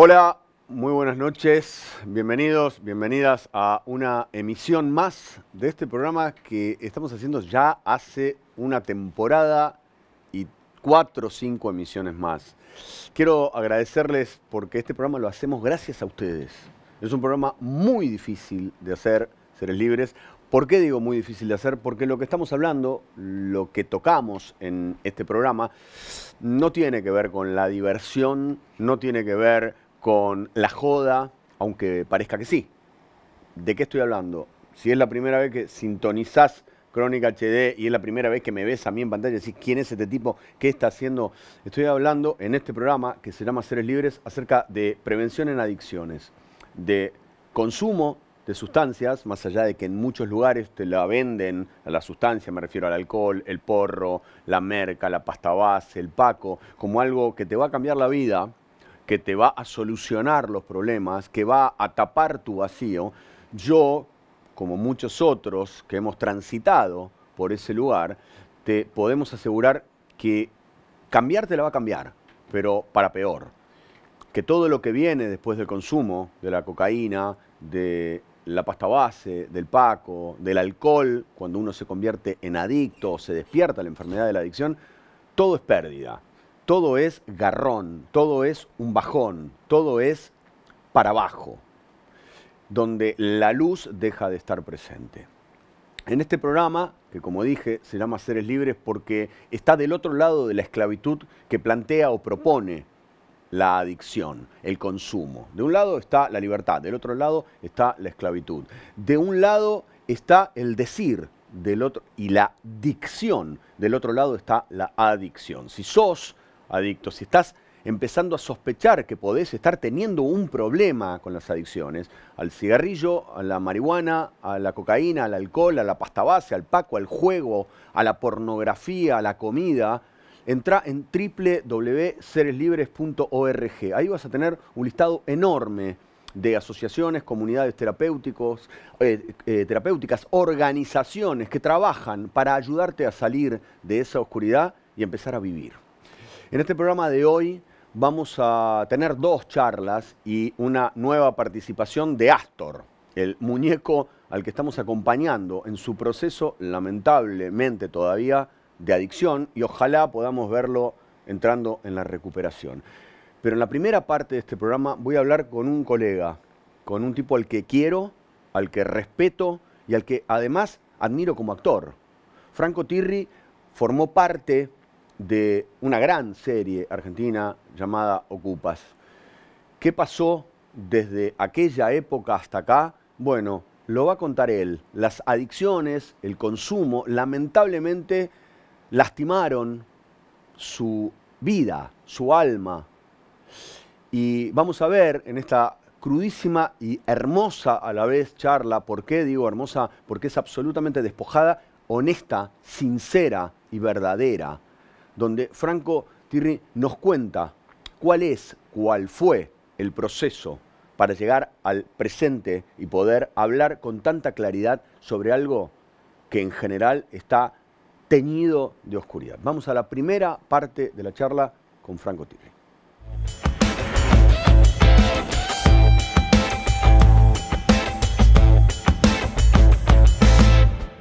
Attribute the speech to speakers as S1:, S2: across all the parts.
S1: Hola, muy buenas noches, bienvenidos, bienvenidas a una emisión más de este programa que estamos haciendo ya hace una temporada y cuatro o cinco emisiones más. Quiero agradecerles porque este programa lo hacemos gracias a ustedes. Es un programa muy difícil de hacer, Seres Libres. ¿Por qué digo muy difícil de hacer? Porque lo que estamos hablando, lo que tocamos en este programa, no tiene que ver con la diversión, no tiene que ver con la joda, aunque parezca que sí. ¿De qué estoy hablando? Si es la primera vez que sintonizás Crónica HD y es la primera vez que me ves a mí en pantalla y decís quién es este tipo, qué está haciendo, estoy hablando en este programa que se llama Seres Libres acerca de prevención en adicciones, de consumo de sustancias, más allá de que en muchos lugares te la venden, a la sustancia, me refiero al alcohol, el porro, la merca, la pasta base, el paco, como algo que te va a cambiar la vida, que te va a solucionar los problemas, que va a tapar tu vacío, yo, como muchos otros que hemos transitado por ese lugar, te podemos asegurar que cambiarte la va a cambiar, pero para peor. Que todo lo que viene después del consumo de la cocaína, de la pasta base, del paco, del alcohol, cuando uno se convierte en adicto o se despierta la enfermedad de la adicción, todo es pérdida todo es garrón, todo es un bajón, todo es para abajo, donde la luz deja de estar presente. En este programa, que como dije, se llama Seres Libres porque está del otro lado de la esclavitud que plantea o propone la adicción, el consumo. De un lado está la libertad, del otro lado está la esclavitud. De un lado está el decir del otro y la dicción, del otro lado está la adicción. Si sos adicto, si estás empezando a sospechar que podés estar teniendo un problema con las adicciones, al cigarrillo, a la marihuana, a la cocaína, al alcohol, a la pasta base, al paco, al juego, a la pornografía, a la comida, entra en www.sereslibres.org. Ahí vas a tener un listado enorme de asociaciones, comunidades terapéuticos, eh, eh, terapéuticas, organizaciones que trabajan para ayudarte a salir de esa oscuridad y empezar a vivir. En este programa de hoy vamos a tener dos charlas y una nueva participación de Astor, el muñeco al que estamos acompañando en su proceso, lamentablemente todavía, de adicción y ojalá podamos verlo entrando en la recuperación. Pero en la primera parte de este programa voy a hablar con un colega, con un tipo al que quiero, al que respeto y al que además admiro como actor. Franco Tirri formó parte de una gran serie argentina llamada Ocupas. ¿Qué pasó desde aquella época hasta acá? Bueno, lo va a contar él. Las adicciones, el consumo, lamentablemente lastimaron su vida, su alma. Y vamos a ver en esta crudísima y hermosa a la vez charla, ¿por qué digo hermosa? Porque es absolutamente despojada, honesta, sincera y verdadera donde Franco Tirri nos cuenta cuál es, cuál fue el proceso para llegar al presente y poder hablar con tanta claridad sobre algo que en general está teñido de oscuridad. Vamos a la primera parte de la charla con Franco Tirri.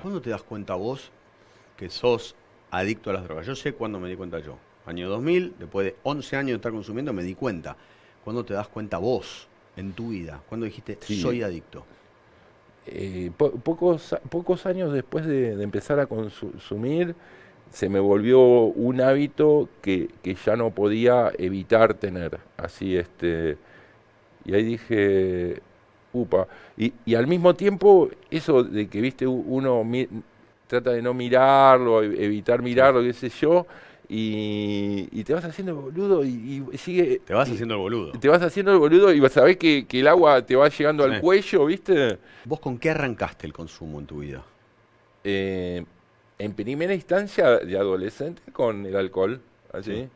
S1: ¿Cuándo te das cuenta vos que sos adicto a las drogas. Yo sé cuándo me di cuenta yo. Año 2000, después de 11 años de estar consumiendo, me di cuenta.
S2: ¿Cuándo te das cuenta vos en tu vida? ¿Cuándo dijiste, soy adicto? Eh, pocos, pocos años después de, empezar a consumir, se me volvió un hábito que, ya no podía evitar tener. Así, este. Y ahí dije, upa. y al mismo tiempo, eso de que, viste, uno trata de no mirarlo, evitar mirarlo, qué sé yo, y, te vas haciendo el boludo y, sigue... Te vas haciendo el boludo. Te vas haciendo el boludo y sabés que, que el agua te va llegando al cuello, ¿viste? ¿Vos con qué arrancaste el consumo en tu vida? Eh, en primera instancia, de adolescente, con el alcohol, así.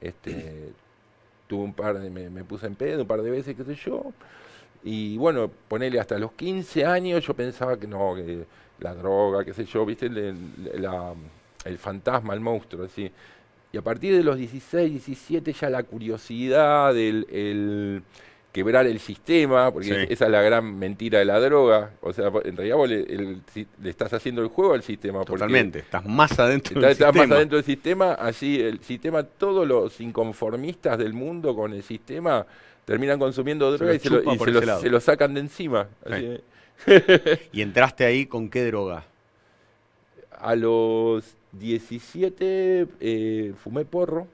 S2: Este, tuve un par de, me, puse en pedo un par de veces, qué sé yo. Y bueno, ponele hasta los 15 años, yo pensaba que no, que la droga, qué sé yo, viste, el, fantasma, el monstruo, así. Y a partir de los 16, 17 ya la curiosidad, del quebrar el sistema, porque esa es la gran mentira de la droga. O sea, en realidad vos le, le estás haciendo el juego al sistema. Totalmente, estás más adentro del sistema. Estás más adentro del sistema, así el sistema, todos los inconformistas del mundo con el sistema terminan consumiendo droga y, se lo, sacan de encima. Así ¿Y entraste ahí con qué droga? A los 17 eh, fumé porro.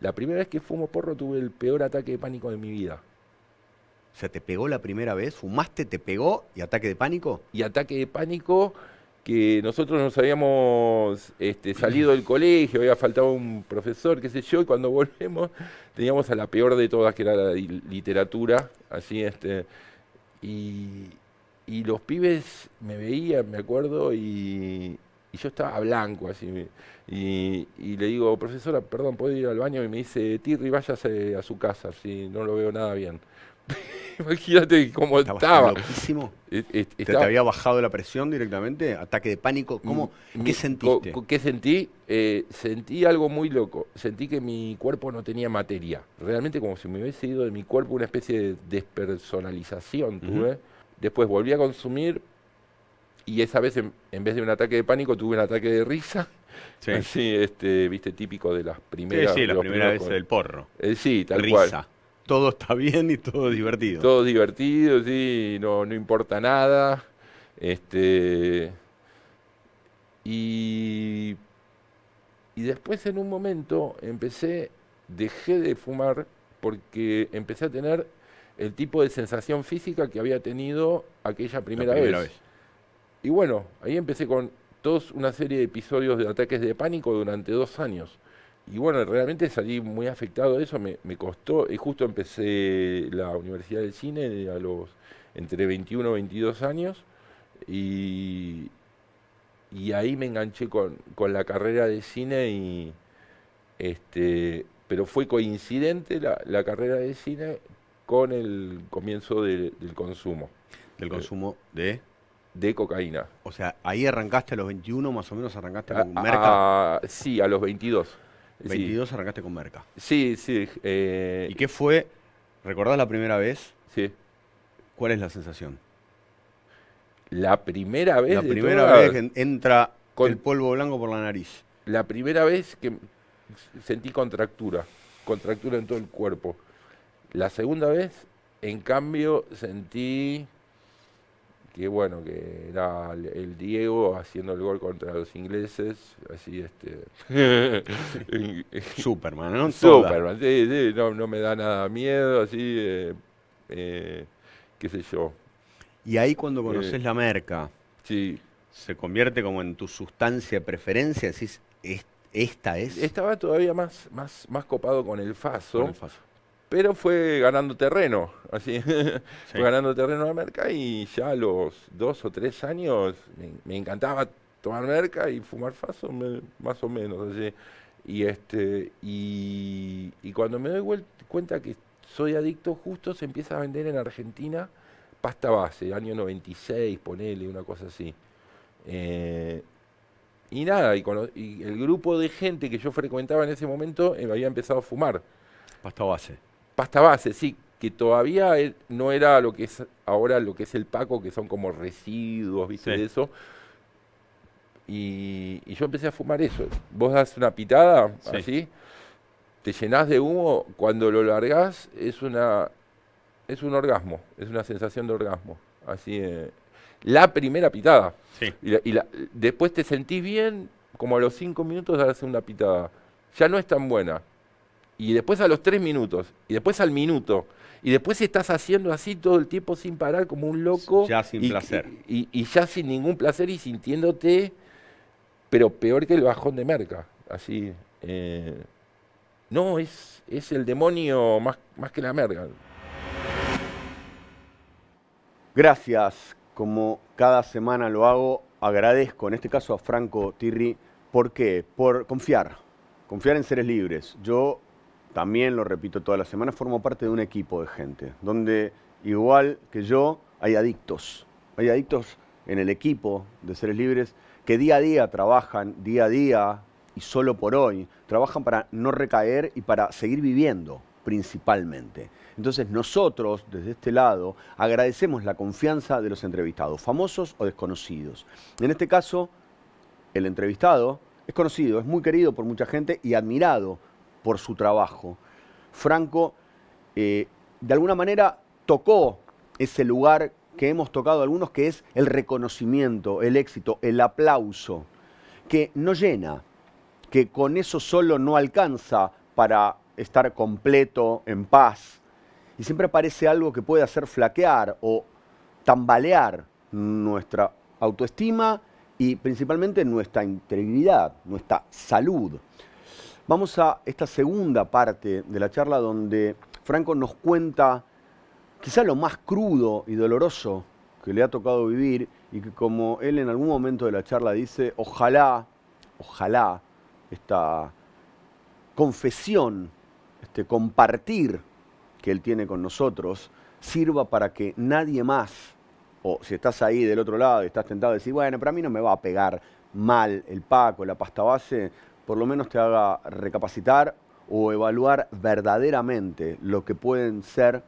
S2: La primera vez que fumo porro tuve el peor ataque de pánico
S1: de mi vida. O sea, ¿te pegó la primera vez? ¿Fumaste, te pegó y ataque de pánico?
S2: Y ataque de pánico que nosotros nos habíamos este, salido del colegio, había faltado un profesor, qué sé yo, y cuando volvemos teníamos a la peor de todas, que era la literatura, así, este, y, y los pibes me veían, me acuerdo, y, yo estaba blanco así. Y, le digo, profesora, perdón, ¿puedo ir al baño? Y me dice, Tirri, váyase a su casa, si no lo veo nada bien. Imagínate cómo estaba estaba. Loquísimo. ¿Te, había bajado la presión directamente? ¿Ataque de pánico? ¿Cómo? Mm, ¿Qué sentiste? ¿Qué sentí? Eh, sentí algo muy loco. Sentí que mi cuerpo no tenía materia. Realmente como si me hubiese ido de mi cuerpo una especie de despersonalización, tuve. Después volví a consumir y esa vez en, vez de un ataque de pánico tuve un ataque de risa. Sí. este, viste, típico de las primeras. Sí, sí, la primera vez del porro. Eh, sí, tal risa. Todo está bien y todo divertido. Todo divertido, sí, no, importa nada. Este. Y. Y después en un momento empecé, dejé de fumar porque empecé a tener el tipo de sensación física que había tenido aquella primera, vez. Y bueno, ahí empecé con todos una serie de episodios de ataques de pánico durante dos años. Y bueno, realmente salí muy afectado de eso, me, costó, y justo empecé la Universidad del Cine a los entre 21 y 22 años, y, ahí me enganché con, la carrera de cine y este pero fue coincidente la, la carrera de cine con el comienzo del consumo. ¿Del eh, consumo de? De cocaína. O
S1: sea, ahí arrancaste a los 21, más o menos arrancaste ah, con merca.
S2: Ah, sí, a los 22. 22 arrancaste con merca. Sí, sí. Eh, ¿Y qué fue?
S1: ¿Recordás la primera vez? Sí. ¿Cuál es la sensación?
S2: La primera vez. La primera vez que entra con el polvo blanco por la nariz. La primera vez que sentí contractura, contractura en todo el cuerpo. La segunda vez, en cambio, sentí que bueno, que era el Diego haciendo el gol contra los ingleses, así este...
S1: Superman, ¿no? Superman,
S2: sí, sí, no, me da nada miedo, así, eh, eh, qué sé yo.
S1: Y ahí cuando eh, conoces la merca, sí. se convierte como en tu sustancia de preferencia, decís,
S2: esta es... Estaba todavía más, más, más copado Con el faso pero fue ganando terreno, así, fue ganando terreno a merca y ya a los dos o tres años me, encantaba tomar merca y fumar faso, más o menos, así. Y, este, y, cuando me doy cuenta que soy adicto, justo se empieza a vender en Argentina pasta base, año 96, ponele, una cosa así. Eh, y nada, y, el grupo de gente que yo frecuentaba en ese momento eh, había empezado a fumar. Pasta base. Pasta base, sí, que todavía no era lo que es ahora lo que es el paco, que son como residuos, ¿viste? De eso. Y, yo empecé a fumar eso. Vos das una pitada así, te llenás de humo, cuando lo largás es una es un orgasmo, es una sensación de orgasmo. Así eh, la primera pitada. Sí. Y, después te sentís bien, como a los cinco minutos das una pitada. Ya no es tan buena, y después a los tres minutos, y después al minuto, y después estás haciendo así todo el tiempo sin parar como un loco. Ya sin placer. Y, ya sin ningún placer y sintiéndote, pero peor que el bajón de merca, así. Eh, no, es, es el demonio más, más que la merga. Gracias, como cada
S1: semana lo hago, agradezco en este caso a Franco Tirri. ¿Por qué? Por confiar, confiar en seres libres. Yo también, lo repito toda la semana, formo parte de un equipo de gente, donde igual que yo hay adictos, hay adictos en el equipo de seres libres que día a día trabajan, día a día y solo por hoy, trabajan para no recaer y para seguir viviendo principalmente. Entonces nosotros, desde este lado, agradecemos la confianza de los entrevistados, famosos o desconocidos. En este caso, el entrevistado es conocido, es muy querido por mucha gente y admirado por su trabajo. Franco, eh, de alguna manera, tocó ese lugar que hemos tocado algunos, que es el reconocimiento, el éxito, el aplauso, que no llena, que con eso solo no alcanza para estar completo, en paz. Y siempre aparece algo que puede hacer flaquear o tambalear nuestra autoestima y principalmente nuestra integridad, nuestra salud. Vamos a esta segunda parte de la charla donde Franco nos cuenta quizá lo más crudo y doloroso que le ha tocado vivir y que como él en algún momento de la charla dice, ojalá, ojalá esta confesión, este compartir que él tiene con nosotros, sirva para que nadie más, o si estás ahí del otro lado y estás tentado de decir, bueno, para mí no me va a pegar mal el Paco, la pasta base, por lo menos te haga recapacitar o evaluar verdaderamente lo que pueden ser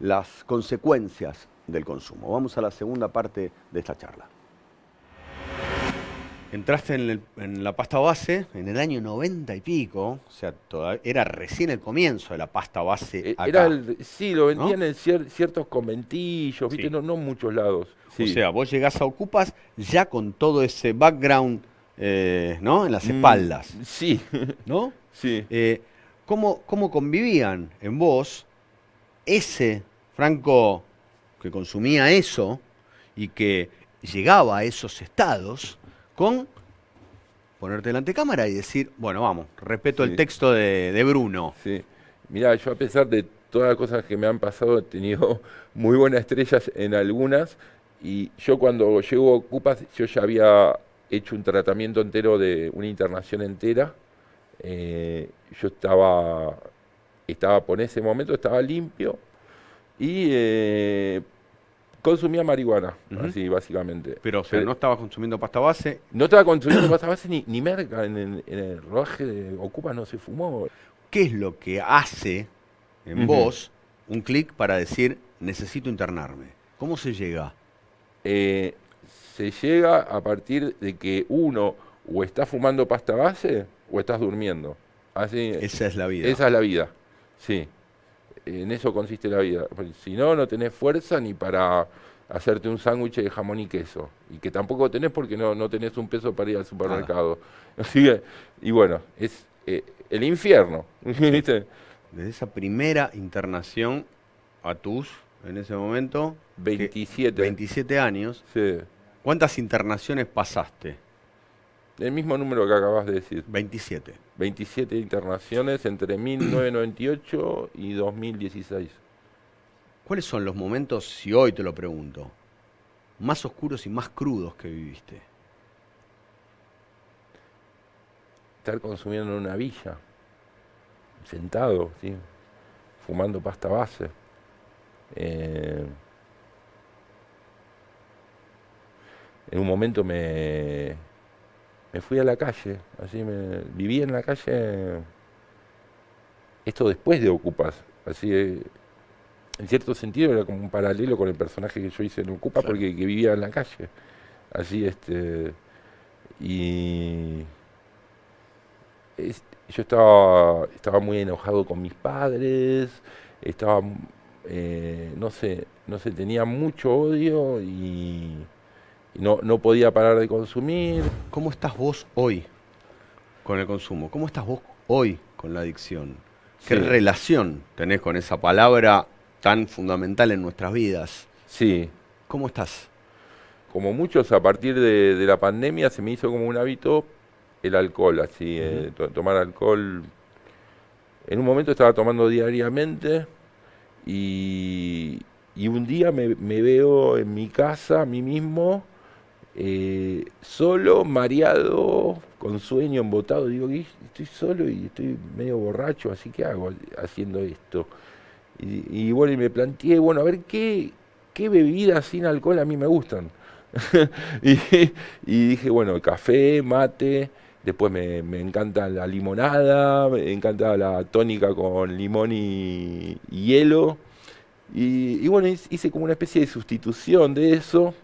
S1: las consecuencias del consumo. Vamos a la segunda parte de esta charla. Entraste en, la pasta base en el año 90 y pico, o sea, era recién el comienzo de la pasta base. Eh, acá,
S2: sí, lo vendían en ciertos conventillos, No, en muchos lados. O sea, vos llegás a
S1: Ocupas ya con todo ese background eh, ¿no? En las mm, espaldas. sí. ¿No? Sí. Eh, ¿cómo, ¿Cómo convivían en vos ese Franco que consumía eso y que llegaba a esos estados con ponerte delante de cámara y decir,
S2: bueno, vamos, respeto el texto de, Bruno. Sí. Mirá, yo a pesar de todas las cosas que me han pasado, he tenido muy buenas estrellas en algunas. Y yo cuando llego a Ocupas, yo ya había hecho un tratamiento entero de una internación entera. Eh, yo estaba, estaba por ese momento, estaba limpio y eh, consumía marihuana, así básicamente. Pero, o no estaba consumiendo pasta base. No estaba consumiendo pasta base ni, merca. En el, en rodaje de Ocupa no se fumó. ¿Qué es lo que hace en vos un clic para decir necesito internarme? ¿Cómo se llega? Eh, se llega a partir de que uno o está fumando pasta base o estás durmiendo. Así, esa es la vida. Esa es la vida, sí. En eso consiste la vida. Si no, no tenés fuerza ni para hacerte un sándwich de jamón y queso. Y que tampoco tenés porque no, no tenés un peso para ir al supermercado. Así y bueno, es eh, el infierno. ¿viste? Desde esa primera internación
S1: a tus, en ese momento. 27. 27 años. Sí. ¿Cuántas internaciones pasaste?
S2: El mismo número que acabas de decir. 27. 27 internaciones entre 1998 y 2016. ¿Cuáles son los momentos, si hoy te lo pregunto, más oscuros y más crudos que viviste? Estar consumiendo en una villa, sentado, fumando pasta base. Eh, en un momento me, me fui a la calle, así me, viví en la calle, esto después de Ocupas, así eh, en cierto sentido era como un paralelo con el personaje que yo hice en Ocupa porque vivía en la calle, así este, y yo estaba, estaba muy enojado con mis padres, estaba, eh, no sé, no sé, tenía mucho odio y no, podía parar de consumir. ¿Cómo estás vos hoy con el consumo?
S1: ¿Cómo estás vos hoy con la adicción? ¿Qué relación tenés con esa palabra
S2: tan fundamental en nuestras vidas? Sí. ¿Cómo estás? Como muchos, a partir de, la pandemia se me hizo como un hábito el alcohol, así, eh, tomar alcohol. En un momento estaba tomando diariamente y, un día me, veo en mi casa, a mí mismo, eh, solo, mareado, con sueño, embotado. Digo, estoy solo y estoy medio borracho, así que hago haciendo esto. Y, bueno, y me planteé, bueno, a ver qué, qué bebidas sin alcohol a mí me gustan. y, dije, bueno, café, mate, después me, encanta la limonada, me encanta la tónica con limón y, hielo. y bueno, hice como una especie de sustitución de eso.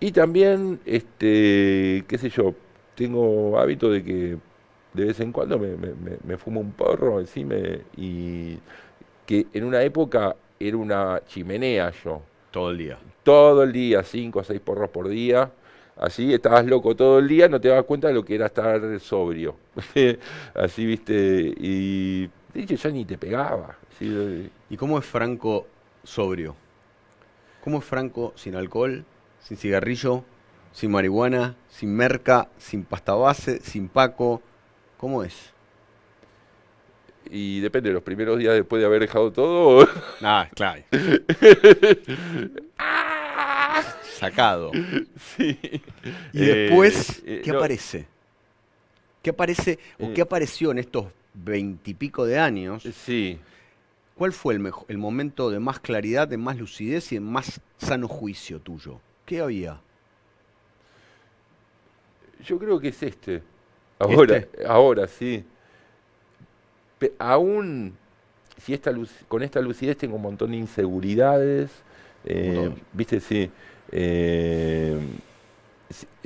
S2: Y también, este, qué sé yo, tengo hábito de que de vez en cuando me, fumo un porro encima y que en una época era una chimenea yo. Todo el día. Todo el día, cinco o seis porros por día. Así estabas loco todo el día, no te dabas cuenta de lo que era estar sobrio. así, viste, y de hecho ya ni te pegaba. ¿Y cómo es
S1: Franco sobrio? ¿Cómo es Franco sin alcohol? sin cigarrillo, sin marihuana, sin merca, sin pasta base, sin paco. ¿Cómo es?
S2: Y depende, los primeros días después de haber dejado todo. Ah, claro. Sacado.
S1: Sí. Y después, eh, eh, ¿qué aparece? ¿Qué aparece o qué eh. apareció en estos veintipico de años? Sí. ¿Cuál fue el, el momento de más claridad, de más lucidez y de más sano juicio tuyo?
S2: ¿Qué había? Yo creo que es este. este. Ahora, ahora sí. aún si esta con esta lucidez tengo un montón de inseguridades. Eh, viste, sí. Eh,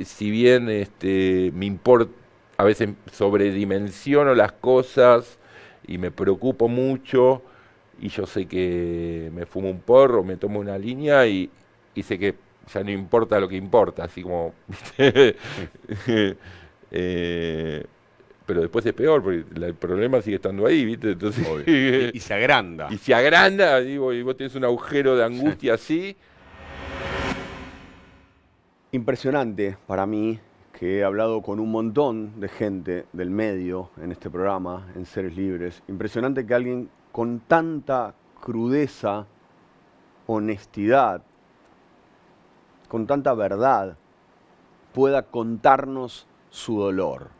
S2: si, bien este, me importa, a veces sobredimensiono las cosas y me preocupo mucho y yo sé que me fumo un porro, me tomo una línea y sé que ya no importa lo que importa, así como... Eh, pero después es peor, porque el problema sigue estando ahí, ¿viste? y, se agranda. Y se agranda, digo, y vos tienes un agujero de angustia así.
S1: Impresionante para mí que he hablado con un montón de gente del medio en este programa, en Seres Libres. Impresionante que alguien con tanta crudeza, honestidad, con tanta verdad pueda contarnos su dolor,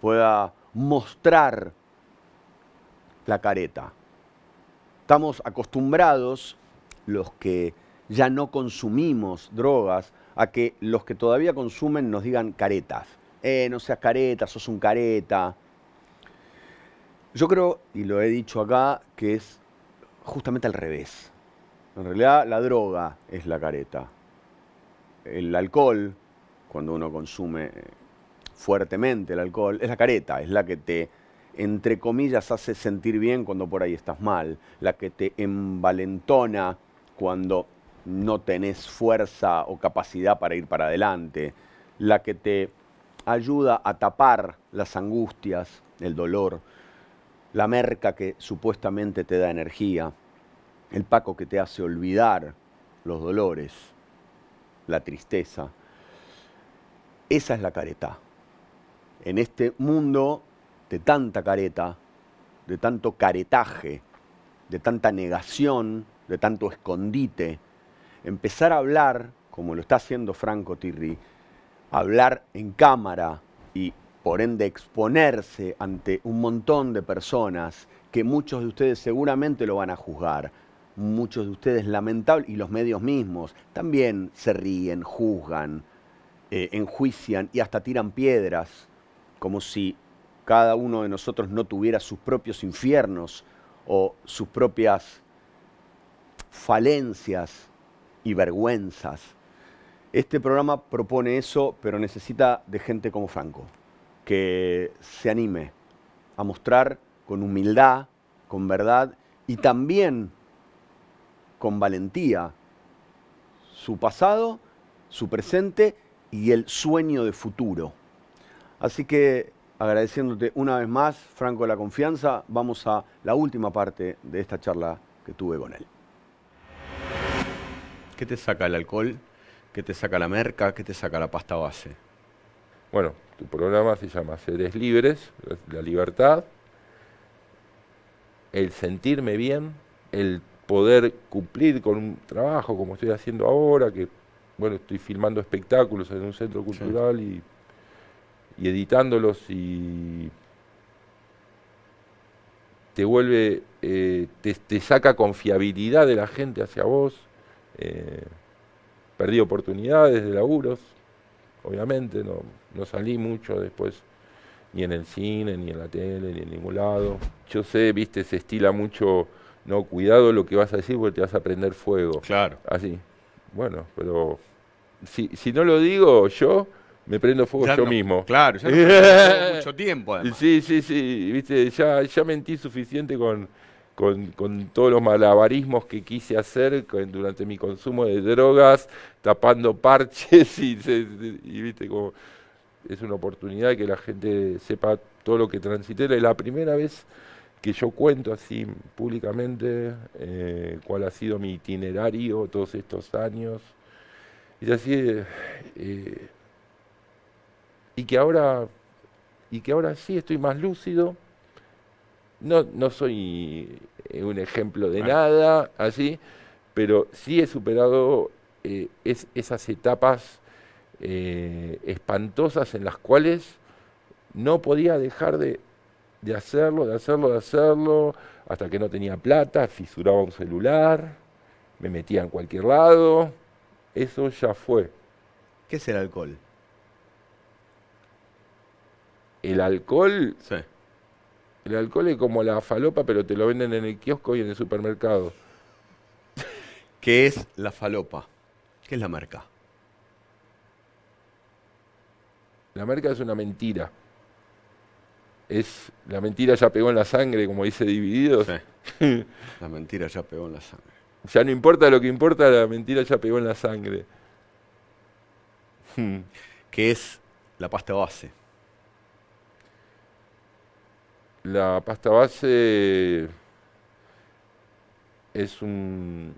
S1: pueda mostrar la careta. Estamos acostumbrados, los que ya no consumimos drogas, a que los que todavía consumen nos digan caretas. Eh, no seas careta, sos un careta. Yo creo, y lo he dicho acá, que es justamente al revés. En realidad la droga es la careta el alcohol, cuando uno consume fuertemente el alcohol, es la careta, es la que te, entre comillas, hace sentir bien cuando por ahí estás mal, la que te envalentona cuando no tenés fuerza o capacidad para ir para adelante, la que te ayuda a tapar las angustias, el dolor, la merca que supuestamente te da energía, el paco que te hace olvidar los dolores la tristeza. Esa es la careta. En este mundo de tanta careta, de tanto caretaje, de tanta negación, de tanto escondite, empezar a hablar, como lo está haciendo Franco Tirri, hablar en cámara y por ende exponerse ante un montón de personas que muchos de ustedes seguramente lo van a juzgar, muchos de ustedes lamentable, y los medios mismos, también se ríen, juzgan, eh, enjuician y hasta tiran piedras, como si cada uno de nosotros no tuviera sus propios infiernos o sus propias falencias y vergüenzas. Este programa propone eso, pero necesita de gente como Franco, que se anime a mostrar con humildad, con verdad y también con valentía su pasado, su presente y el sueño de futuro. Así que agradeciéndote una vez más, Franco, la confianza, vamos a la última parte de esta charla que tuve con él.
S2: ¿Qué te saca el alcohol? ¿Qué te saca la merca? ¿Qué te saca la pasta base? Bueno, tu programa se llama Seres Libres, la libertad, el sentirme bien, el poder cumplir con un trabajo como estoy haciendo ahora, que bueno, estoy filmando espectáculos en un centro cultural y, editándolos y te vuelve, eh, te, saca confiabilidad de la gente hacia vos. Eh, perdí oportunidades de laburos, obviamente, no, no salí mucho después, ni en el cine, ni en la tele, ni en ningún lado. Yo sé, viste, se estila mucho no, cuidado lo que vas a decir porque te vas a prender fuego. Claro. Así. Bueno, pero si, si no lo digo yo, me prendo fuego yo mismo. Claro, ya no mucho tiempo Sí, sí, sí, viste, ya, ya mentí suficiente con, con, con, todos los malabarismos que quise hacer durante mi consumo de drogas, tapando parches y, y, viste como es una oportunidad que la gente sepa todo lo que transité. La primera vez que yo cuento así públicamente eh, cuál ha sido mi itinerario todos estos años. Y así, eh, y que ahora, y que ahora sí estoy más lúcido. No, no soy eh, un ejemplo de nada, así, pero sí he superado esas etapas espantosas en las cuales no podía dejar de de hacerlo, de hacerlo, de hacerlo, hasta que no tenía plata, fisuraba un celular, me metía en cualquier lado. Eso ya fue. ¿Qué es el alcohol? El alcohol. Sí. El alcohol es como la falopa, pero te lo venden en el kiosco y en el supermercado. ¿Qué es la falopa? ¿Qué es la marca? La marca es una mentira es la mentira ya pegó en la sangre, como dice Divididos. La mentira ya pegó en la sangre. Ya no importa lo que importa, la mentira ya pegó en la sangre. Hmm. ¿Qué es la pasta base. La pasta base es un,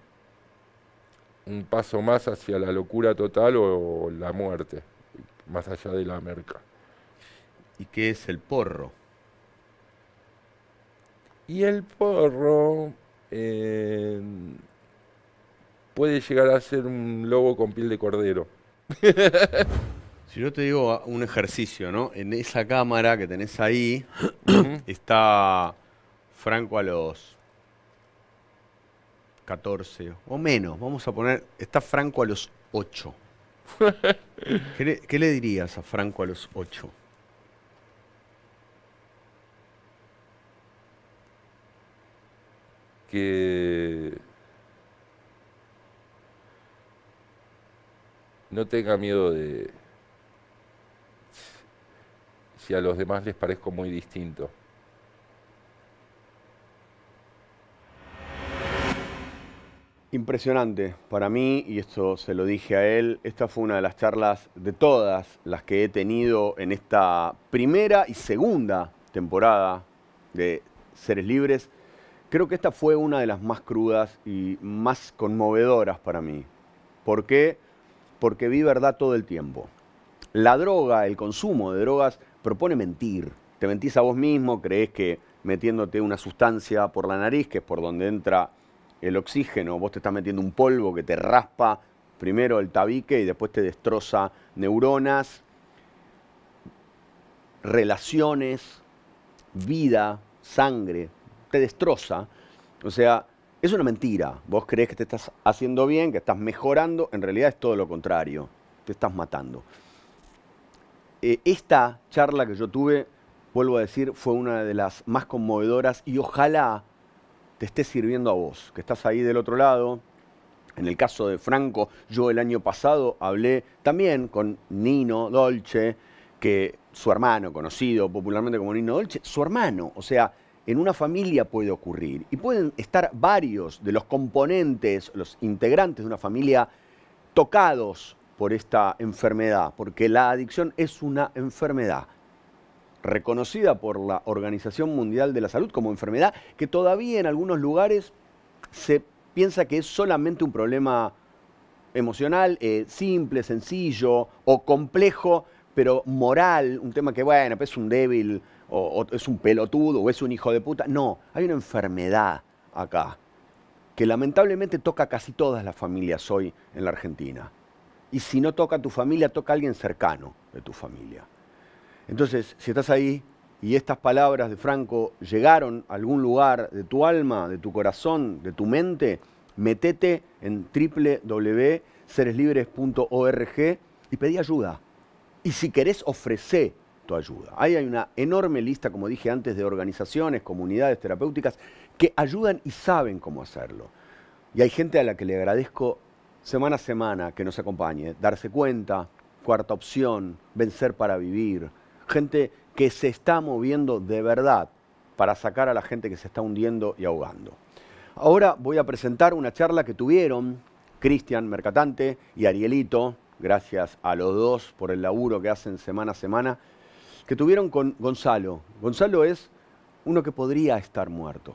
S2: un paso más hacia la locura total o la muerte, más allá de la merca. ¿Y qué es el porro? Y el porro eh, puede llegar a ser un lobo con piel de cordero.
S1: si yo te digo un ejercicio, ¿no? En esa cámara que tenés ahí está Franco a los 14 o menos, vamos a poner, está Franco a los 8. ¿Qué le, qué le dirías a Franco a los 8?
S2: que no tenga miedo de si a los demás les parezco muy distinto.
S1: Impresionante para mí, y esto se lo dije a él, esta fue una de las charlas de todas las que he tenido en esta primera y segunda temporada de Seres Libres. Creo que esta fue una de las más crudas y más conmovedoras para mí. ¿Por qué? Porque vi verdad todo el tiempo. La droga, el consumo de drogas propone mentir. Te mentís a vos mismo, crees que metiéndote una sustancia por la nariz, que es por donde entra el oxígeno, vos te estás metiendo un polvo que te raspa primero el tabique y después te destroza neuronas, relaciones, vida, sangre, te destroza. O sea, es una mentira. Vos crees que te estás haciendo bien, que estás mejorando, en realidad es todo lo contrario, te estás matando. Eh, esta charla que yo tuve, vuelvo a decir, fue una de las más conmovedoras y ojalá te esté sirviendo a vos, que estás ahí del otro lado. En el caso de Franco, yo el año pasado hablé también con Nino Dolce, que su hermano, conocido popularmente como Nino Dolce, su hermano, o sea, en una familia puede ocurrir y pueden estar varios de los componentes, los integrantes de una familia tocados por esta enfermedad, porque la adicción es una enfermedad reconocida por la Organización Mundial de la Salud como enfermedad que todavía en algunos lugares se piensa que es solamente un problema emocional, eh, simple, sencillo o complejo, pero moral, un tema que, bueno, pues es un débil o, es un pelotudo, o es un hijo de puta. No, hay una enfermedad acá que lamentablemente toca casi todas las familias hoy en la Argentina. Y si no toca a tu familia, toca a alguien cercano de tu familia. Entonces, si estás ahí y estas palabras de Franco llegaron a algún lugar de tu alma, de tu corazón, de tu mente, metete en www.sereslibres.org y pedí ayuda. Y si querés, ofrecer ayuda. Ahí hay una enorme lista, como dije antes, de organizaciones, comunidades terapéuticas que ayudan y saben cómo hacerlo. Y hay gente a la que le agradezco semana a semana que nos acompañe, darse cuenta, cuarta opción, vencer para vivir, gente que se está moviendo de verdad para sacar a la gente que se está hundiendo y ahogando. Ahora voy a presentar una charla que tuvieron Cristian Mercatante y Arielito, gracias a los dos por el laburo que hacen semana a semana que tuvieron con Gonzalo. Gonzalo es uno que podría estar muerto.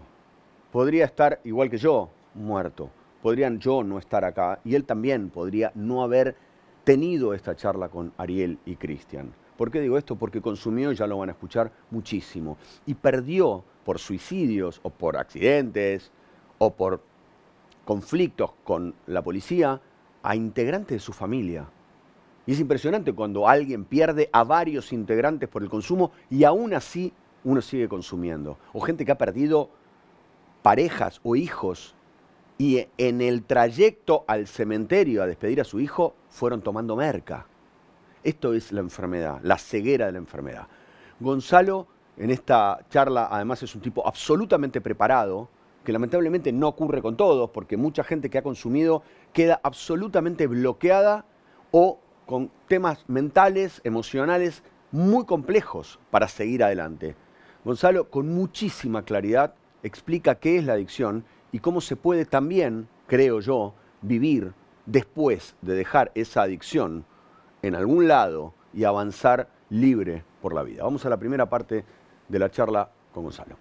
S1: Podría estar, igual que yo, muerto. Podrían yo no estar acá y él también podría no haber tenido esta charla con Ariel y Cristian. ¿Por qué digo esto? Porque consumió, ya lo van a escuchar, muchísimo. Y perdió por suicidios o por accidentes o por conflictos con la policía a integrantes de su familia. Y es impresionante cuando alguien pierde a varios integrantes por el consumo y aún así uno sigue consumiendo. O gente que ha perdido parejas o hijos y en el trayecto al cementerio a despedir a su hijo fueron tomando merca. Esto es la enfermedad, la ceguera de la enfermedad. Gonzalo en esta charla además es un tipo absolutamente preparado, que lamentablemente no ocurre con todos, porque mucha gente que ha consumido queda absolutamente bloqueada o con temas mentales, emocionales muy complejos para seguir adelante. Gonzalo, con muchísima claridad, explica qué es la adicción y cómo se puede también, creo yo, vivir después de dejar esa adicción en algún lado y avanzar libre por la vida. Vamos a la primera parte de la charla con Gonzalo.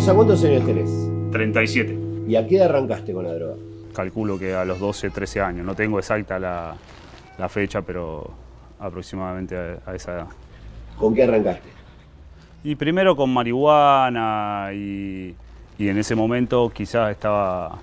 S3: Gonza, ¿cuántos años tenés?
S4: 37.
S3: ¿Y a qué edad
S1: arrancaste con la droga?
S4: Calculo que a los 12, 13 años. No tengo exacta la, fecha, pero aproximadamente a, esa edad.
S1: ¿Con qué arrancaste?
S4: Y primero con marihuana y, en ese momento quizás estaba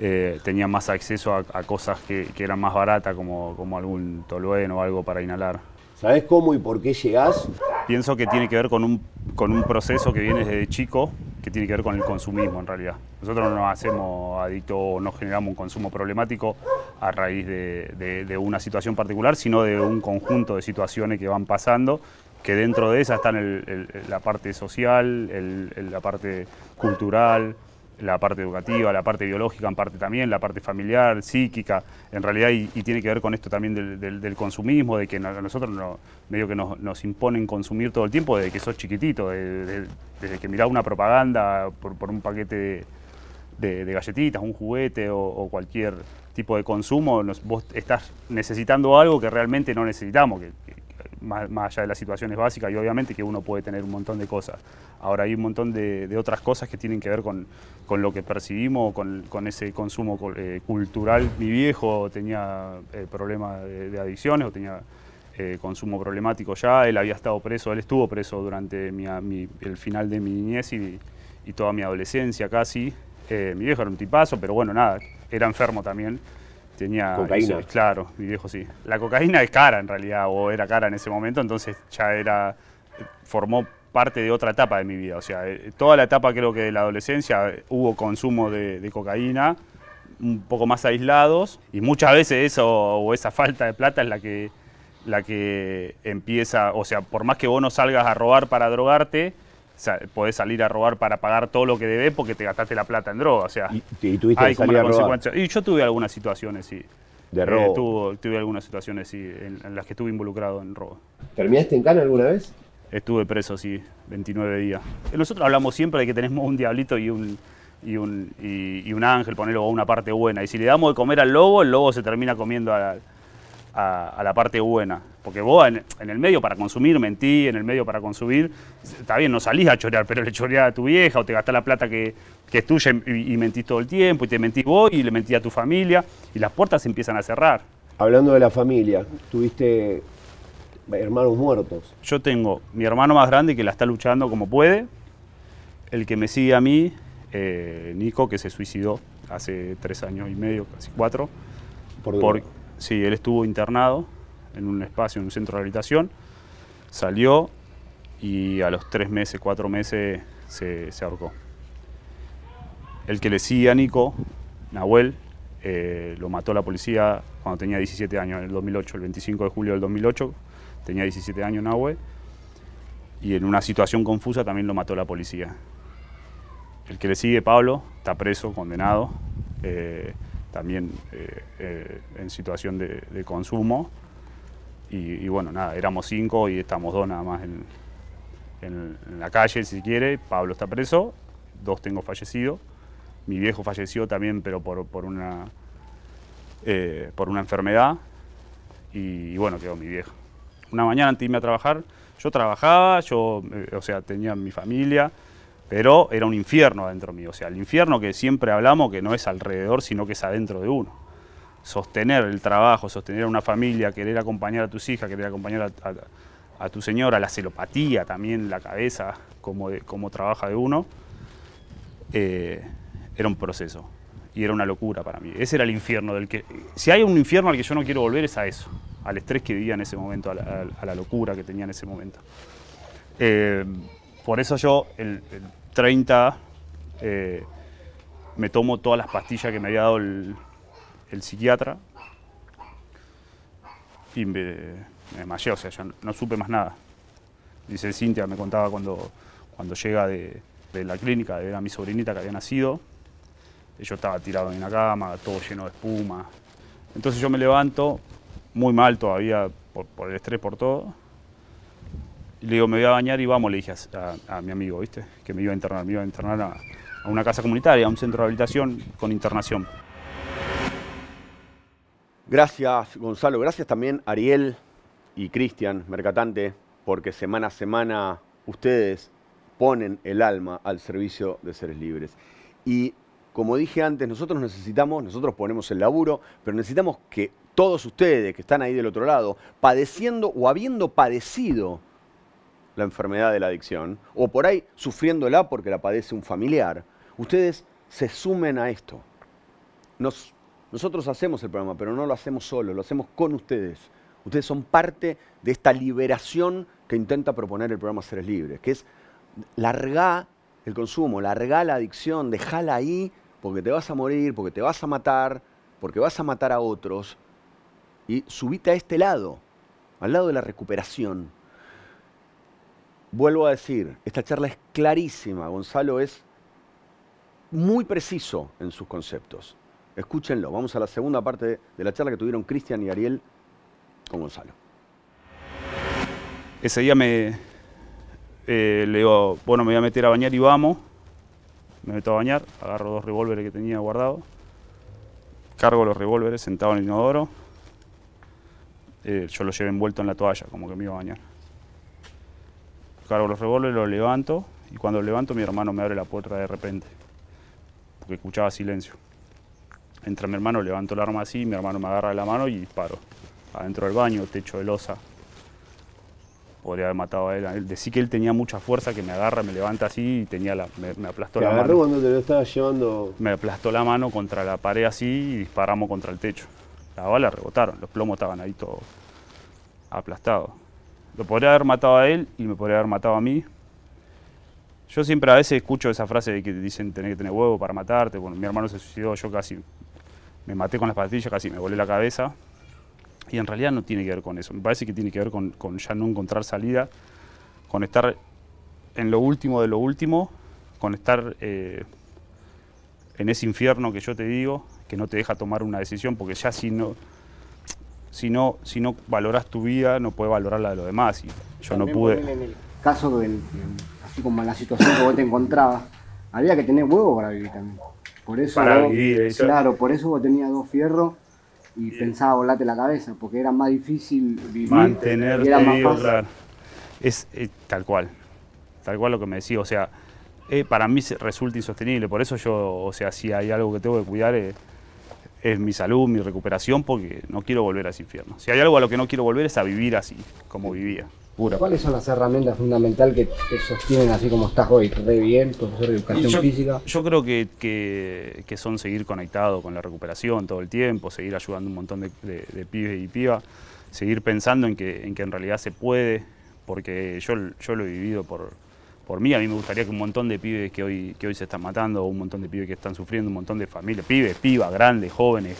S4: eh, tenía más acceso a, cosas que, eran más baratas, como, como algún tolueno o algo para inhalar. ¿Sabes cómo y por qué llegás? Pienso que tiene que ver con un, proceso que viene desde chico, que tiene que ver con el consumismo en realidad. Nosotros no nos hacemos adicto, o no generamos un consumo problemático a raíz de, una situación particular, sino de un conjunto de situaciones que van pasando, que dentro de esas están la parte social, la parte cultural, la parte educativa, la parte biológica en parte también, la parte familiar, psíquica, en realidad, y, tiene que ver con esto también del, consumismo, de que a nosotros no, medio que nos, imponen consumir todo el tiempo desde que sos chiquitito, desde, que mirás una propaganda por, un paquete de, galletitas, un juguete o, cualquier tipo de consumo, vos estás necesitando algo que realmente no necesitamos, más, allá de las situaciones básicas y obviamente que uno puede tener un montón de cosas. Ahora hay un montón de, otras cosas que tienen que ver con, lo que percibimos, con, ese consumo eh, cultural. Mi viejo tenía eh, problemas de, adicciones o tenía eh, consumo problemático ya, él había estado preso, él estuvo preso durante el final de mi niñez y, y toda mi adolescencia casi. mi viejo era un tipazo, pero bueno, nada, era enfermo también tenía... Cocaína. claro, mi viejo sí. La cocaína es cara en realidad, o era cara en ese momento, entonces ya era... formó parte de otra etapa de mi vida. O sea, eh, toda la etapa creo que de la adolescencia hubo consumo de, de cocaína, un poco más aislados, y muchas veces eso o esa falta de plata es la que, la que empieza, o sea, por más que vos no salgas a robar para drogarte, podés salir a robar para pagar todo lo que debes porque te gastaste la plata en droga. O sea, y, tuviste que salir Y yo tuve algunas situaciones, sí. De eh, robo. tuve algunas situaciones, sí, en, las que estuve involucrado en robo. ¿Terminaste
S3: en cana alguna vez?
S4: Estuve preso, sí, 29 días. Nosotros hablamos siempre de que tenemos un diablito y un, y un, un ángel, ponerlo a una parte buena. Y si le damos de comer al lobo, el lobo se termina comiendo al, a, la parte buena. Porque vos en, el medio para consumir mentí, en el medio para consumir, está bien, no salís a chorear, pero le choreás a tu vieja o te gastás la plata que, que es tuya y, y, mentís todo el tiempo y te mentís vos y le mentí a tu familia y las puertas se empiezan a cerrar.
S3: Hablando de la familia, tuviste hermanos muertos.
S4: Yo tengo mi hermano más grande que la está luchando como puede, el que me sigue a mí, eh, Nico, que se suicidó hace tres años y medio, casi cuatro. ¿Por, por Sí, él estuvo internado en un espacio, en un centro de rehabilitación, salió y a los tres meses, cuatro meses se, se ahorcó. El que le sigue a Nico, Nahuel, eh, lo mató la policía cuando tenía 17 años, en el 2008, el 25 de julio del 2008, tenía 17 años Nahuel, y en una situación confusa también lo mató la policía. El que le sigue, Pablo, está preso, condenado. Eh, también eh, eh, en situación de, consumo. Y, bueno, nada, éramos cinco y estamos dos nada más en, en, la calle, si quiere. Pablo está preso, dos tengo fallecido. Mi viejo falleció también, pero por, por una, eh, por una enfermedad. Y, bueno, quedó mi viejo. Una mañana antes de irme a trabajar, yo trabajaba, yo, o sea, tenía mi familia pero era un infierno adentro mío. O sea, el infierno que siempre hablamos que no es alrededor, sino que es adentro de uno. Sostener el trabajo, sostener a una familia, querer acompañar a tus hijas, querer acompañar a, tu señora, la celopatía también, la cabeza, como, trabaja de uno, eh, era un proceso. Y era una locura para mí. Ese era el infierno del que... Si hay un infierno al que yo no quiero volver es a eso, al estrés que vivía en ese momento, a la, locura que tenía en ese momento. Eh, por eso yo, 30 eh, me tomo todas las pastillas que me había dado el, psiquiatra y me, desmayé, o sea, yo no, supe más nada. Dice Cintia, me contaba cuando, cuando llega de, la clínica de ver a mi sobrinita que había nacido, yo estaba tirado en una cama, todo lleno de espuma. Entonces yo me levanto, muy mal todavía por, por el estrés, por todo, le digo, me voy a bañar y vamos, le dije a, mi amigo, ¿viste? Que me iba a internar, me iba a internar a, una casa comunitaria, a un centro de rehabilitación con internación.
S1: Gracias, Gonzalo. Gracias también, Ariel y Cristian, Mercatante, porque semana a semana ustedes ponen el alma al servicio de seres libres. Y como dije antes, nosotros necesitamos, nosotros ponemos el laburo, pero necesitamos que todos ustedes que están ahí del otro lado, padeciendo o habiendo padecido la enfermedad de la adicción, o por ahí sufriéndola porque la padece un familiar, ustedes se sumen a esto. nosotros hacemos el programa, pero no lo hacemos solo, lo hacemos con ustedes. Ustedes son parte de esta liberación que intenta proponer el programa Seres Libres, que es larga el consumo, larga la adicción, déjala ahí porque te vas a morir, porque te vas a matar, porque vas a matar a otros, y subite a este lado, al lado de la recuperación. Vuelvo a decir, esta charla es clarísima, Gonzalo es muy preciso en sus conceptos. Escúchenlo, vamos a la segunda parte de la charla que tuvieron Cristian y Ariel con Gonzalo.
S4: Ese día me eh, le digo, bueno, me voy a meter a bañar y vamos. Me meto a bañar, agarro dos revólveres que tenía guardados, cargo los revólveres sentado en el inodoro. Eh, yo los llevo envuelto en la toalla, como que me iba a bañar cargo los revólveres, los levanto y cuando lo levanto mi hermano me abre la puerta de repente, porque escuchaba silencio. Entra mi hermano, levanto el arma así, mi hermano me agarra de la mano y disparo. Adentro del baño, techo de losa. Podría haber matado a él. Decí que él tenía mucha fuerza, que me agarra, me levanta así y tenía la, me, aplastó la mano.
S3: cuando te lo estabas llevando? Me
S4: aplastó la mano contra la pared así y disparamos contra el techo. Las balas rebotaron, los plomos estaban ahí todos aplastados. Lo podría haber matado a él y me podría haber matado a mí. Yo siempre a veces escucho esa frase de que dicen tener que tener huevo para matarte. Bueno, mi hermano se suicidó, yo casi me maté con las pastillas, casi me volé la cabeza. Y en realidad no tiene que ver con eso. Me parece que tiene que ver con, ya no encontrar salida, con estar en lo último de lo último, con estar eh, en ese infierno que yo te digo, que no te deja tomar una decisión, porque ya si no, si no, si valoras tu vida, no puedes valorar la de los demás. Y yo no pude. En
S3: el caso, de así como en la situación que vos te encontrabas, había que tener huevo para vivir también. Por eso, para vivir, claro, por eso vos tenías dos fierros y pensabas pensaba volarte la cabeza, porque era más difícil vivir. Mantenerte y era
S4: Es, eh, tal cual, tal cual lo que me decía o sea, eh, para mí resulta insostenible, por eso yo, o sea, si hay algo que tengo que cuidar es... Eh, es mi salud, mi recuperación, porque no quiero volver a ese infierno. Si hay algo a lo que no quiero volver es a vivir así, como vivía. Pura.
S3: ¿Cuáles son las herramientas fundamentales que te sostienen así como estás hoy? Re bien, profesor de educación física.
S4: Yo creo que, son seguir conectado con la recuperación todo el tiempo, seguir ayudando un montón de, pibes y pibas, seguir pensando en que, en que en realidad se puede, porque yo, yo lo he vivido por, por mí, a mí me gustaría que un montón de pibes que hoy, que hoy se están matando, un montón de pibes que están sufriendo, un montón de familias, pibes, pibas, grandes, jóvenes,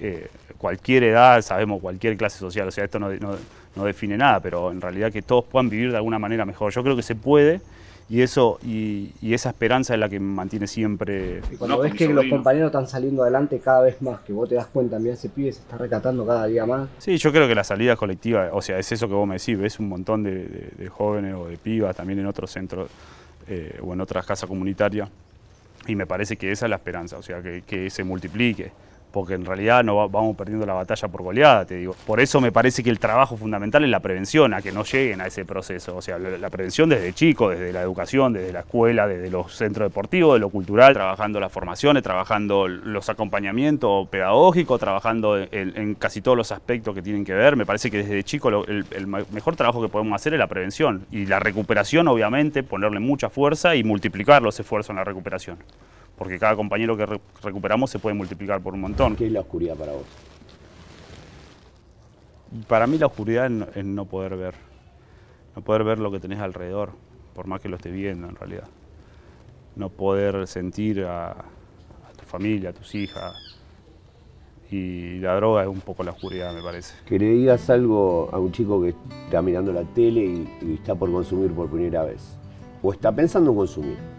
S4: eh, cualquier edad, sabemos cualquier clase social, o sea, esto no define nada, pero en realidad que todos puedan vivir de alguna manera mejor. Yo creo que se puede y eso y, esa esperanza es la que mantiene siempre. Y cuando ves que los
S3: compañeros están saliendo adelante cada vez más, que vos te das cuenta, mira ese pibe se está recatando cada día más.
S4: Sí, yo creo que la salida colectiva, o sea, es eso que vos me decís, ves un montón de, jóvenes o de pibas también en otros centros eh, o en otras casas comunitarias y me parece que esa es la esperanza, o sea, que, que se multiplique porque en realidad no vamos perdiendo la batalla por goleada, te digo. Por eso me parece que el trabajo fundamental es la prevención, a que no lleguen a ese proceso. O sea, la prevención desde chico, desde la educación, desde la escuela, desde los centros deportivos, de lo cultural, trabajando las formaciones, trabajando los acompañamientos pedagógicos, trabajando en, casi todos los aspectos que tienen que ver. Me parece que desde chico el mejor trabajo que podemos hacer es la prevención y la recuperación, obviamente, ponerle mucha fuerza y multiplicar los esfuerzos en la recuperación porque cada compañero que recuperamos se puede multiplicar por un montón. ¿Qué es la
S1: oscuridad para vos?
S4: Para mí la oscuridad es, no poder ver, no poder ver lo que tenés alrededor, por más que lo estés viendo en realidad. No poder sentir a, tu familia, a tus hijas. Y
S1: la droga es un poco la oscuridad, me parece. Que le digas algo a un chico que está mirando la tele y está por consumir por primera vez. O está pensando en consumir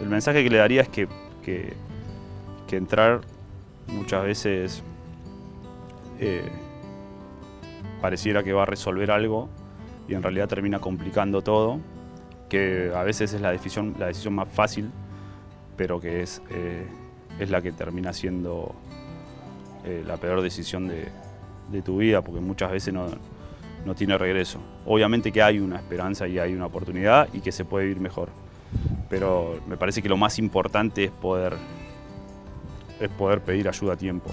S4: el mensaje que le daría es que, que, entrar muchas veces eh, pareciera que va a resolver algo y en realidad termina complicando todo, que a veces es la decisión, la decisión más fácil, pero que es, eh, es la que termina siendo eh, la peor decisión de, tu vida, porque muchas veces no, no tiene regreso. Obviamente que hay una esperanza y hay una oportunidad y que se puede vivir mejor pero me parece que lo más importante es poder, es poder pedir ayuda a tiempo.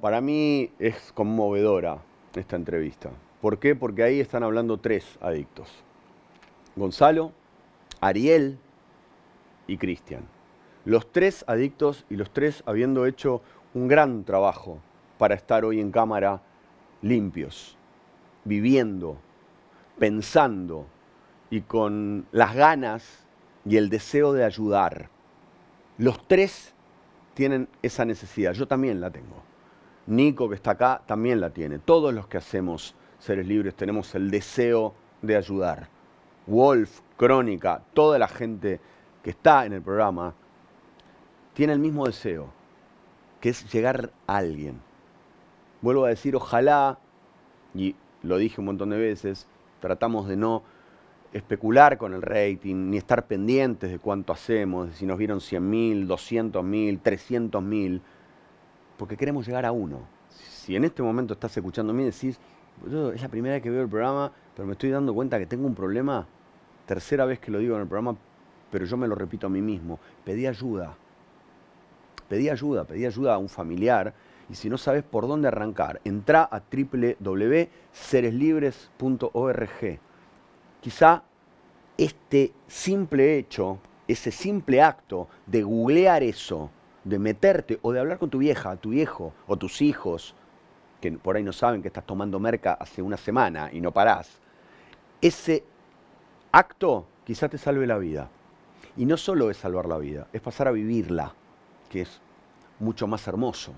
S1: Para mí es conmovedora esta entrevista. ¿Por qué? Porque ahí están hablando tres adictos. Gonzalo, Ariel y Cristian. Los tres adictos y los tres habiendo hecho un gran trabajo para estar hoy en cámara limpios, viviendo, pensando y con las ganas y el deseo de ayudar. Los tres tienen esa necesidad, yo también la tengo. Nico que está acá también la tiene. Todos los que hacemos seres libres tenemos el deseo de ayudar. Wolf, Crónica, toda la gente que está en el programa tiene el mismo deseo, que es llegar a alguien Vuelvo a decir, ojalá, y lo dije un montón de veces, tratamos de no especular con el rating, ni estar pendientes de cuánto hacemos, de si nos vieron 100.000, 200.000, 300.000, porque queremos llegar a uno. Si en este momento estás mí y decís, es la primera vez que veo el programa, pero me estoy dando cuenta que tengo un problema, tercera vez que lo digo en el programa, pero yo me lo repito a mí mismo, pedí ayuda. Pedí ayuda, pedí ayuda a un familiar, y si no sabes por dónde arrancar, entra a www.sereslibres.org. Quizá este simple hecho, ese simple acto de googlear eso, de meterte o de hablar con tu vieja, tu viejo o tus hijos, que por ahí no saben que estás tomando merca hace una semana y no parás, ese acto quizá te salve la vida. Y no solo es salvar la vida, es pasar a vivirla, que es mucho más hermoso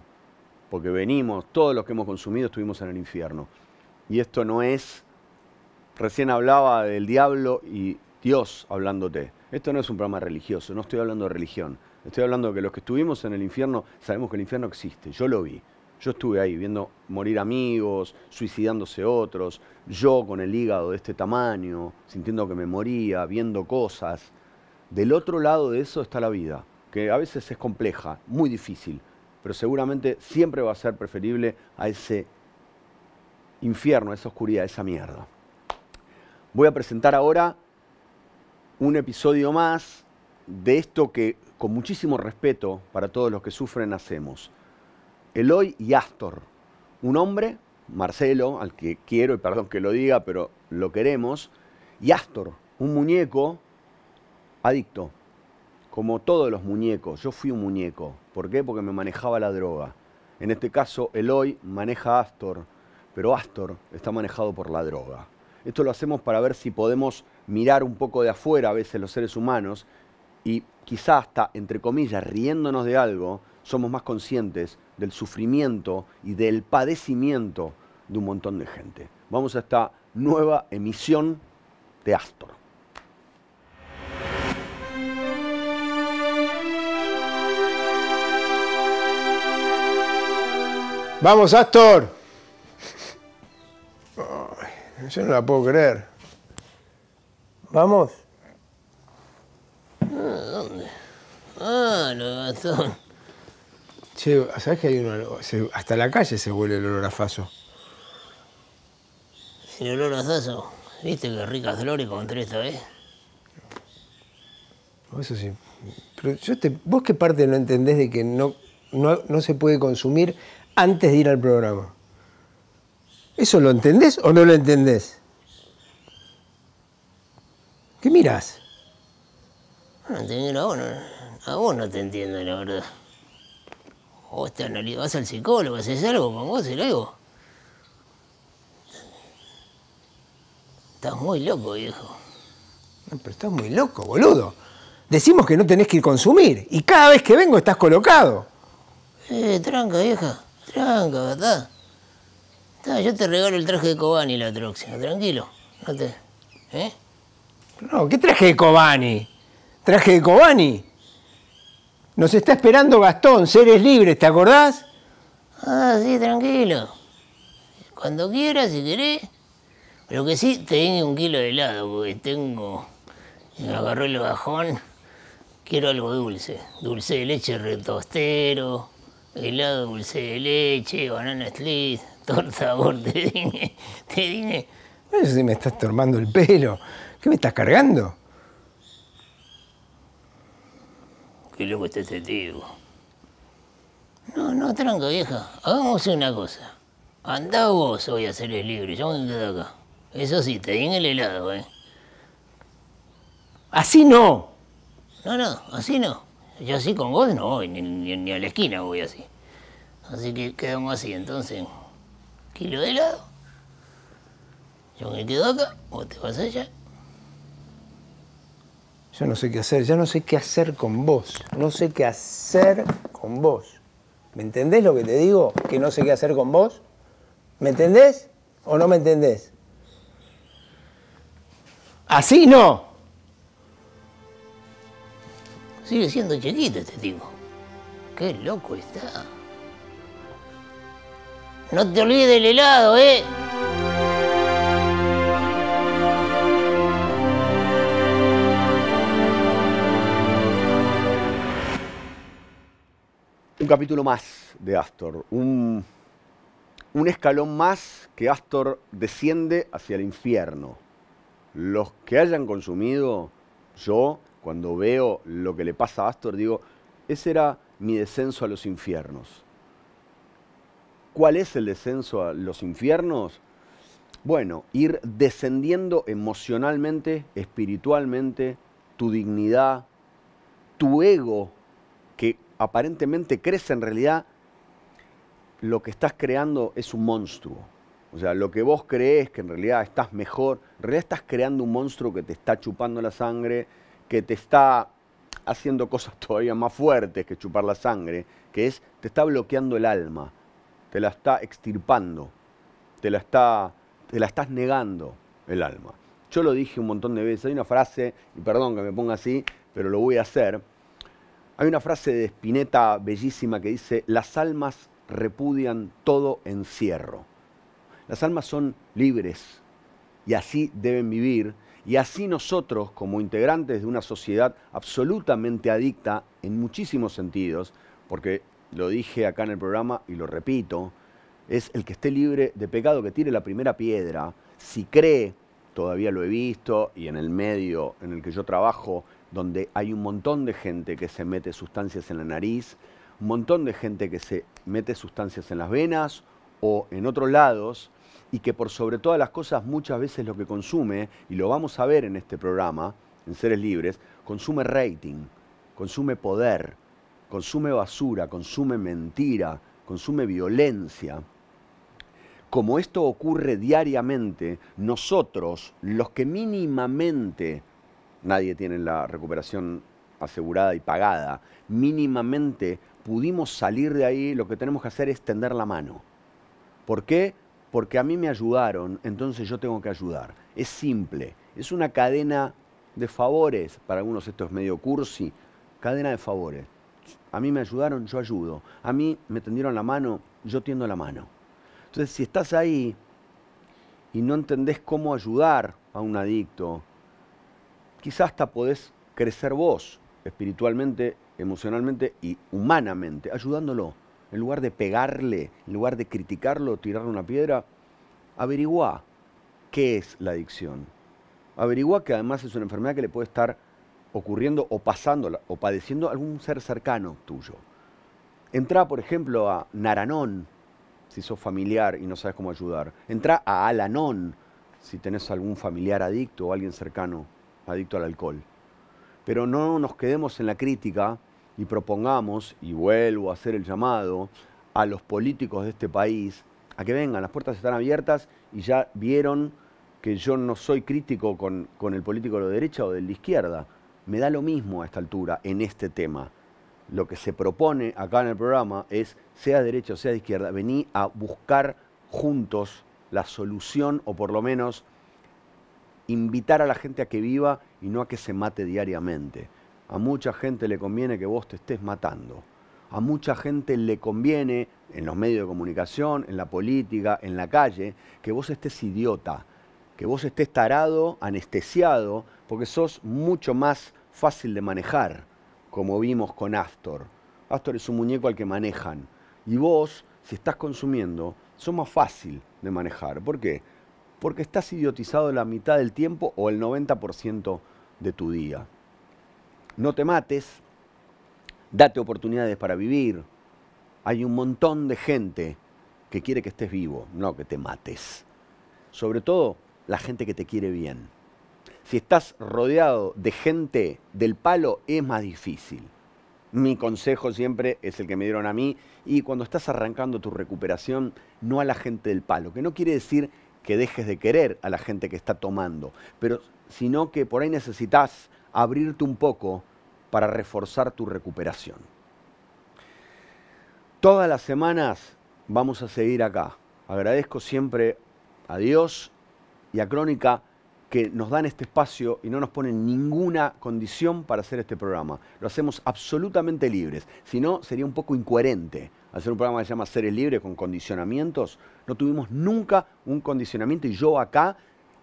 S1: porque venimos, todos los que hemos consumido estuvimos en el infierno. Y esto no es, recién hablaba del diablo y Dios hablándote. Esto no es un programa religioso, no estoy hablando de religión. Estoy hablando de que los que estuvimos en el infierno sabemos que el infierno existe. Yo lo vi. Yo estuve ahí viendo morir amigos, suicidándose otros, yo con el hígado de este tamaño, sintiendo que me moría, viendo cosas. Del otro lado de eso está la vida, que a veces es compleja, muy difícil, pero seguramente siempre va a ser preferible a ese infierno, a esa oscuridad, a esa mierda. Voy a presentar ahora un episodio más de esto que con muchísimo respeto para todos los que sufren hacemos. Eloy y Astor, un hombre, Marcelo, al que quiero y perdón que lo diga, pero lo queremos, y Astor, un muñeco adicto, como todos los muñecos, yo fui un muñeco. ¿Por qué? Porque me manejaba la droga. En este caso, Eloy maneja a Astor, pero Astor está manejado por la droga. Esto lo hacemos para ver si podemos mirar un poco de afuera a veces los seres humanos y quizá hasta, entre comillas, riéndonos de algo, somos más conscientes del sufrimiento y del padecimiento de un montón de gente. Vamos a esta nueva emisión de Astor. Vamos,
S3: Astor. yo no la puedo creer. Vamos.
S5: ¿Dónde? Ah, lo gastó.
S3: Che, ¿sabes que hay uno? Hasta la calle se huele el olor a faso.
S5: El olor a faso. Viste qué ricas flores con esta ¿eh? vez.
S3: Eso sí. Pero yo te, vos qué parte no entendés de que no, no, no se puede consumir antes de ir al programa. ¿Eso lo entendés o no lo entendés? ¿Qué mirás?
S5: No ah, entiendo a vos, no, no te entiendo, la verdad. Vos te analizás, vas al psicólogo, haces algo con vos, y luego? Estás muy loco, viejo.
S3: No, pero estás muy loco, boludo. Decimos que no tenés que ir consumir y cada vez que vengo estás colocado. Eh, tranca, vieja. Tranca, ¿verdad?
S5: yo te regalo el traje de Cobani la próxima, tranquilo. No te... ¿Eh?
S3: No, ¿qué traje de Cobani? ¿Traje de Cobani? Nos está esperando Gastón, seres libres, ¿te acordás?
S5: Ah, sí, tranquilo. Cuando quieras, si querés. Lo que sí, te tengo un kilo de helado, porque tengo... Me agarró el bajón. Quiero algo dulce. Dulce de leche retostero, helado dulce de leche, banana split, torta borde, te dime.
S3: No sé si me estás tomando el pelo. ¿Qué me estás cargando?
S5: Qué loco está este tío. No, no, tranca, vieja. Hagamos una cosa. Anda vos hoy a hacer el libre, yo me quedo acá. Eso sí, te di en el helado, eh. Así no. No, no, así no. Yo así con vos no voy, ni, a la esquina voy así. Así que quedamos así, entonces, kilo de lado, Yo me quedo acá, vos te vas allá.
S3: Yo no sé qué hacer, ya no sé qué hacer con vos. No sé qué hacer con vos. ¿Me entendés lo que te digo? Que no sé qué hacer con vos. ¿Me entendés o no me entendés? Así no. Sigue siendo
S5: chiquito este tipo. Qué loco está. No te olvides del helado, ¿eh?
S1: Un capítulo más de Astor, un, un, escalón más que Astor desciende hacia el infierno. Los que hayan consumido, yo cuando veo lo que le pasa a Astor, digo, ese era mi descenso a los infiernos. ¿Cuál es el descenso a los infiernos? Bueno, ir descendiendo emocionalmente, espiritualmente, tu dignidad, tu ego, que aparentemente crece en realidad, lo que estás creando es un monstruo. O sea, lo que vos crees que en realidad estás mejor, en realidad estás creando un monstruo que te está chupando la sangre, que te está haciendo cosas todavía más fuertes que chupar la sangre, que es te está bloqueando el alma, te la está extirpando, te la, está, te la estás negando el alma. Yo lo dije un montón de veces, hay una frase, y perdón que me ponga así, pero lo voy a hacer. Hay una frase de Spinetta bellísima que dice, las almas repudian todo encierro. Las almas son libres y así deben vivir y así nosotros, como integrantes de una sociedad absolutamente adicta en muchísimos sentidos, porque lo dije acá en el programa y lo repito, es el que esté libre de pecado que tire la primera piedra, si cree, todavía lo he visto, y en el medio en el que yo trabajo, donde hay un montón de gente que se mete sustancias en la nariz, un montón de gente que se mete sustancias en las venas o en otros lados, y que por sobre todas las cosas muchas veces lo que consume, y lo vamos a ver en este programa, en Seres Libres, consume rating, consume poder, consume basura, consume mentira, consume violencia. Como esto ocurre diariamente, nosotros, los que mínimamente, nadie tiene la recuperación asegurada y pagada, mínimamente pudimos salir de ahí, lo que tenemos que hacer es tender la mano. ¿Por qué? porque a mí me ayudaron, entonces yo tengo que ayudar. Es simple, es una cadena de favores, para algunos esto es medio cursi, cadena de favores. A mí me ayudaron, yo ayudo. A mí me tendieron la mano, yo tiendo la mano. Entonces, si estás ahí y no entendés cómo ayudar a un adicto, quizás hasta podés crecer vos espiritualmente, emocionalmente y humanamente, ayudándolo en lugar de pegarle, en lugar de criticarlo, tirarle una piedra, averigua qué es la adicción. Averigua que además es una enfermedad que le puede estar ocurriendo o pasando o padeciendo algún ser cercano tuyo. Entra, por ejemplo, a Naranón, si sos familiar y no sabes cómo ayudar. Entra a Alanón, si tenés algún familiar adicto o alguien cercano adicto al alcohol. Pero no nos quedemos en la crítica y propongamos, y vuelvo a hacer el llamado, a los políticos de este país a que vengan, las puertas están abiertas y ya vieron que yo no soy crítico con, el político de la derecha o de la izquierda. Me da lo mismo a esta altura en este tema. Lo que se propone acá en el programa es, sea de derecha o sea de izquierda, vení a buscar juntos la solución o por lo menos invitar a la gente a que viva y no a que se mate diariamente. A mucha gente le conviene que vos te estés matando. A mucha gente le conviene, en los medios de comunicación, en la política, en la calle, que vos estés idiota, que vos estés tarado, anestesiado, porque sos mucho más fácil de manejar, como vimos con Astor. Astor es un muñeco al que manejan. Y vos, si estás consumiendo, sos más fácil de manejar. ¿Por qué? Porque estás idiotizado la mitad del tiempo o el 90% de tu día no te mates, date oportunidades para vivir. Hay un montón de gente que quiere que estés vivo, no que te mates. Sobre todo la gente que te quiere bien. Si estás rodeado de gente del palo, es más difícil. Mi consejo siempre es el que me dieron a mí. Y cuando estás arrancando tu recuperación, no a la gente del palo, que no quiere decir que dejes de querer a la gente que está tomando, pero sino que por ahí necesitas abrirte un poco para reforzar tu recuperación. Todas las semanas vamos a seguir acá. Agradezco siempre a Dios y a Crónica que nos dan este espacio y no nos ponen ninguna condición para hacer este programa. Lo hacemos absolutamente libres. Si no, sería un poco incoherente hacer un programa que se llama Seres Libres con condicionamientos. No tuvimos nunca un condicionamiento y yo acá,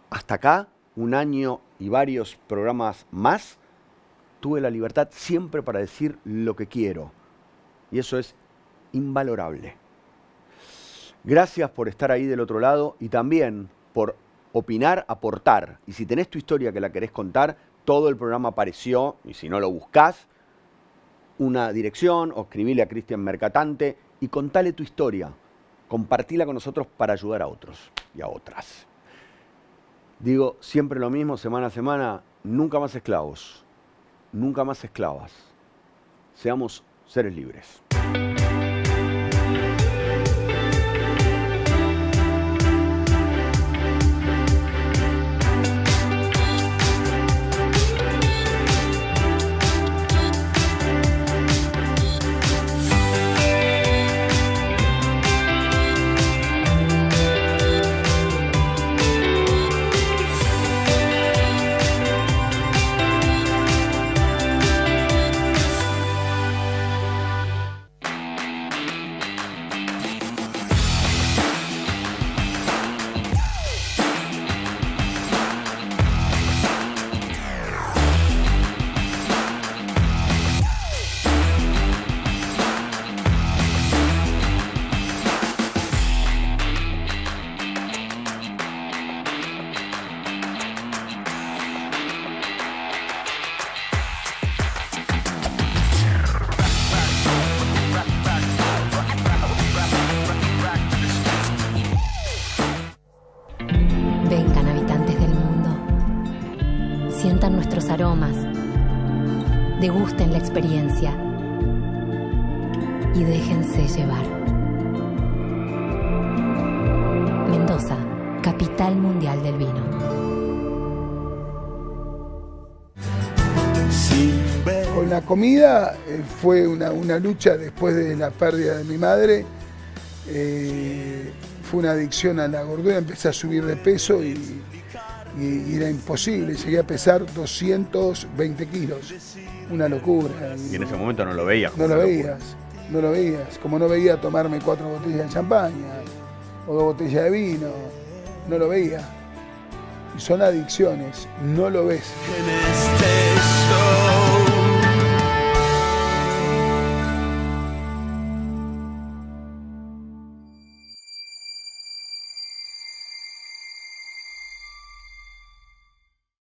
S1: hasta acá, un año y varios programas más, tuve la libertad siempre para decir lo que quiero. Y eso es invalorable. Gracias por estar ahí del otro lado y también por opinar, aportar. Y si tenés tu historia que la querés contar, todo el programa apareció, y si no lo buscás, una dirección o escribile a Cristian Mercatante y contale tu historia. Compartila con nosotros para ayudar a otros y a otras digo siempre lo mismo, semana a semana, nunca más esclavos, nunca más esclavas. Seamos seres libres. comida eh,
S4: fue una, lucha después de la pérdida de mi madre. Eh, fue una adicción a la gordura, empecé a subir de peso y, era imposible. Llegué a pesar 220 kilos, una locura. Y en ese
S1: momento no lo veías. No lo
S4: veías, no lo veías. Como no veía tomarme cuatro botellas de champaña o dos botellas de vino, no lo veía.
S2: Y son adicciones, no lo ves. Este